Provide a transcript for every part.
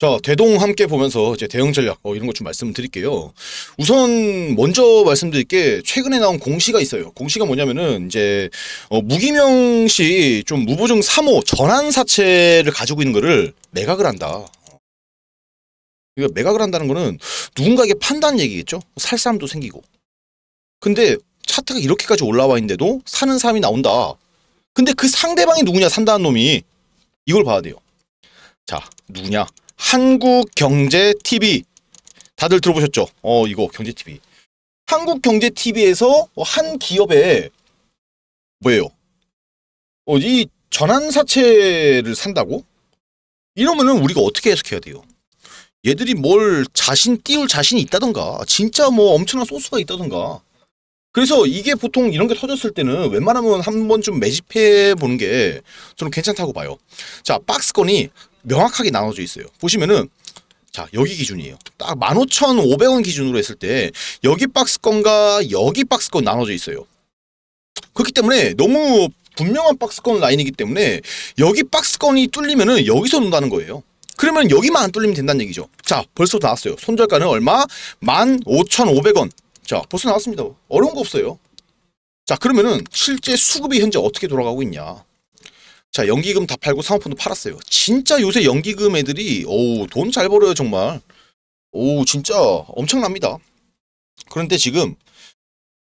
자, 대동 함께 보면서 이제 대응 전략 어, 이런 것 좀 말씀드릴게요. 우선 먼저 말씀드릴 게 최근에 나온 공시가 있어요. 공시가 뭐냐면은 이제 어, 무기명 시좀 무보증 3호 전환 사채를 가지고 있는 거를 매각을 한다. 그러니까 매각을 한다는 거는 누군가에게 판단 얘기겠죠. 살 사람도 생기고. 근데 차트가 이렇게까지 올라와 있는데도 사는 사람이 나온다. 근데 그 상대방이 누구냐 산다는 놈이 이걸 봐야 돼요. 자, 누구냐? 한국경제TV 다들 들어보셨죠? 어 이거 경제TV 한국경제TV에서 한 기업에 뭐예요? 어, 이 전환사채를 산다고? 이러면은 우리가 어떻게 해석해야 돼요? 얘들이 뭘 자신 띄울 자신이 있다던가 진짜 뭐 엄청난 소스가 있다던가 그래서 이게 보통 이런 게 터졌을 때는 웬만하면 한 번쯤 매집해 보는 게 저는 괜찮다고 봐요. 자, 박스건이 명확하게 나눠져 있어요. 보시면은 자 여기 기준이에요. 딱 15,500원 기준으로 했을 때 여기 박스권과 여기 박스권 나눠져 있어요. 그렇기 때문에 너무 분명한 박스권 라인이기 때문에 여기 박스권이 뚫리면은 여기서 논다는 거예요. 그러면 여기만 안 뚫리면 된다는 얘기죠. 자 벌써 나왔어요. 손절가는 얼마? 15,500원. 자 벌써 나왔습니다. 어려운 거 없어요. 자 그러면은 실제 수급이 현재 어떻게 돌아가고 있냐. 자 연기금 다 팔고 상업폰도 팔았어요. 진짜 요새 연기금 애들이 오돈잘 벌어요 정말. 오 진짜 엄청납니다. 그런데 지금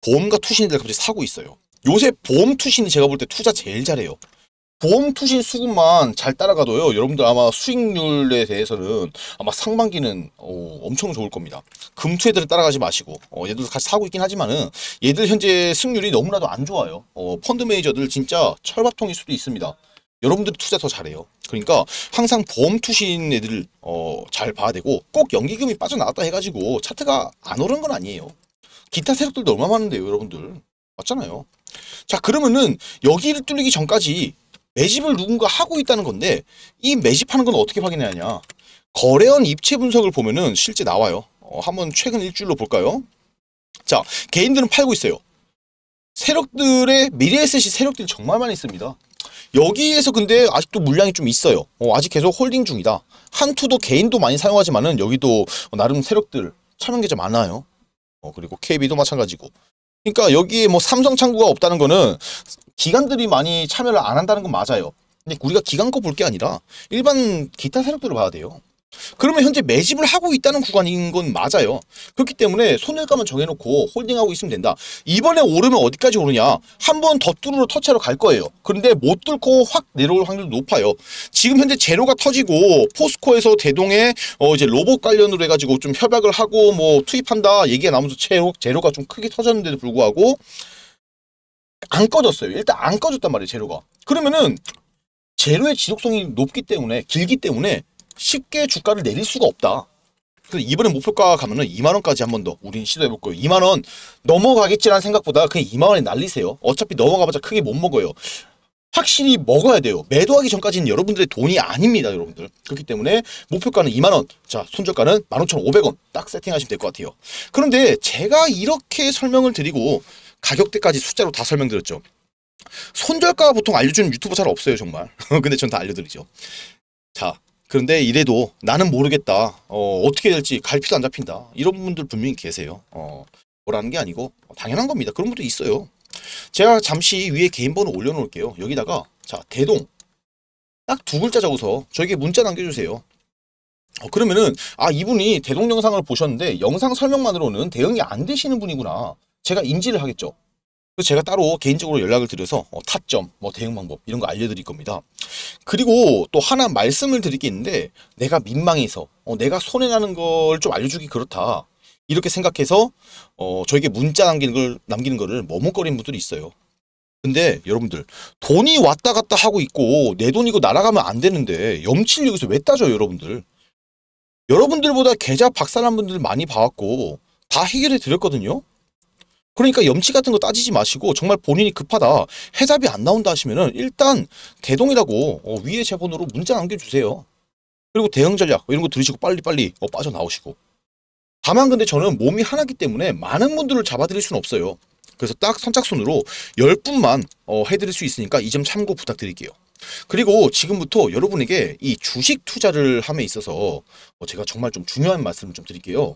보험과 투신들 갑자기 사고 있어요. 요새 보험 투신이 제가 볼 때 투자 제일 잘해요. 보험 투신 수급만 잘 따라가도요. 여러분들 아마 수익률에 대해서는 아마 상반기는 오, 어, 엄청 좋을 겁니다. 금투 애들을 따라가지 마시고 어, 얘들도 같이 사고 있긴 하지만은 얘들 현재 승률이 너무나도 안 좋아요. 어, 펀드 매니저들 진짜 철밥통일 수도 있습니다. 여러분들이 투자 더 잘해요. 그러니까 항상 보험 투신 애들 어, 잘 봐야 되고 꼭 연기금이 빠져나왔다 해가지고 차트가 안 오른 건 아니에요. 기타 세력들도 얼마 많은데요, 여러분들. 맞잖아요. 자, 그러면은 여기를 뚫리기 전까지 매집을 누군가 하고 있다는 건데 이 매집하는 건 어떻게 확인 하냐. 거래원 입체 분석을 보면은 실제 나와요. 어, 한번 최근 일주일로 볼까요? 자, 개인들은 팔고 있어요. 세력들의 미래에셋이 세력들이 정말 많이 있습니다. 여기에서 근데 아직도 물량이 좀 있어요. 어, 아직 계속 홀딩 중이다. 한투도 개인도 많이 사용하지만은 여기도 나름 세력들 참여 계좌 많아요. 어, 그리고 KB도 마찬가지고. 그러니까 여기에 뭐 삼성 창구가 없다는 거는 기관들이 많이 참여를 안 한다는 건 맞아요. 근데 우리가 기관 거 볼 게 아니라 일반 기타 세력들을 봐야 돼요. 그러면 현재 매집을 하고 있다는 구간인 건 맞아요. 그렇기 때문에 손해감은 정해놓고 홀딩하고 있으면 된다. 이번에 오르면 어디까지 오르냐? 한 번 더 뚫으러 터치하러 갈 거예요. 그런데 못 뚫고 확 내려올 확률이 높아요. 지금 현재 제로가 터지고 포스코에서 대동에 어 이제 로봇 관련으로 해가지고 좀 협약을 하고 뭐 투입한다 얘기가 나오면서 제로가 좀 크게 터졌는데도 불구하고 안 꺼졌어요. 일단 안 꺼졌단 말이에요. 제로가. 그러면은 제로의 지속성이 높기 때문에 길기 때문에 쉽게 주가를 내릴 수가 없다. 그래서 이번에 목표가 가면은 2만원까지 한 번 더 우린 시도해볼 거예요. 2만원 넘어가겠지라는 생각보다 그냥 2만원에 날리세요. 어차피 넘어가봤자 크게 못 먹어요. 확실히 먹어야 돼요. 매도하기 전까지는 여러분들의 돈이 아닙니다. 여러분들. 그렇기 때문에 목표가는 2만원, 자 손절가는 15,500원 딱 세팅하시면 될 것 같아요. 그런데 제가 이렇게 설명을 드리고 가격대까지 숫자로 다 설명드렸죠. 손절가 보통 알려주는 유튜버 잘 없어요 정말. 근데 전 다 알려드리죠. 자 그런데 이래도 나는 모르겠다. 어, 어떻게 될지 갈피도 안 잡힌다. 이런 분들 분명히 계세요. 어, 뭐라는 게 아니고 당연한 겁니다. 그런 분도 있어요. 제가 잠시 위에 개인 번호 올려놓을게요. 여기다가 자 대동 딱 두 글자 적어서 저에게 문자 남겨주세요. 어, 그러면은 아 이분이 대동 영상을 보셨는데 영상 설명만으로는 대응이 안 되시는 분이구나. 제가 인지를 하겠죠. 그래서 제가 따로 개인적으로 연락을 드려서 어, 타점, 뭐 대응 방법 이런 거 알려드릴 겁니다. 그리고 또 하나 말씀을 드릴 게 있는데 내가 민망해서 어, 내가 손해나는 걸 좀 알려주기 그렇다. 이렇게 생각해서 어, 저에게 문자 남기는 걸 남기는 거를 머뭇거리는 분들이 있어요. 근데 여러분들 돈이 왔다 갔다 하고 있고 내 돈이고 날아가면 안 되는데 염치를 여기서 왜 따져요 여러분들 여러분들보다 계좌 박살난 분들 많이 봐왔고 다 해결해 드렸거든요 그러니까 염치 같은 거 따지지 마시고 정말 본인이 급하다 해답이 안 나온다 하시면은 일단 대동이라고 어, 위에 제본으로 문자 남겨주세요. 그리고 대응 전략 이런 거 들으시고 빨리빨리 어, 빠져나오시고 다만 근데 저는 몸이 하나기 때문에 많은 분들을 잡아드릴 수는 없어요. 그래서 딱 선착순으로 10분만 어, 해드릴 수 있으니까 이 점 참고 부탁드릴게요. 그리고 지금부터 여러분에게 이 주식 투자를 함에 있어서 어, 제가 정말 좀 중요한 말씀을 좀 드릴게요.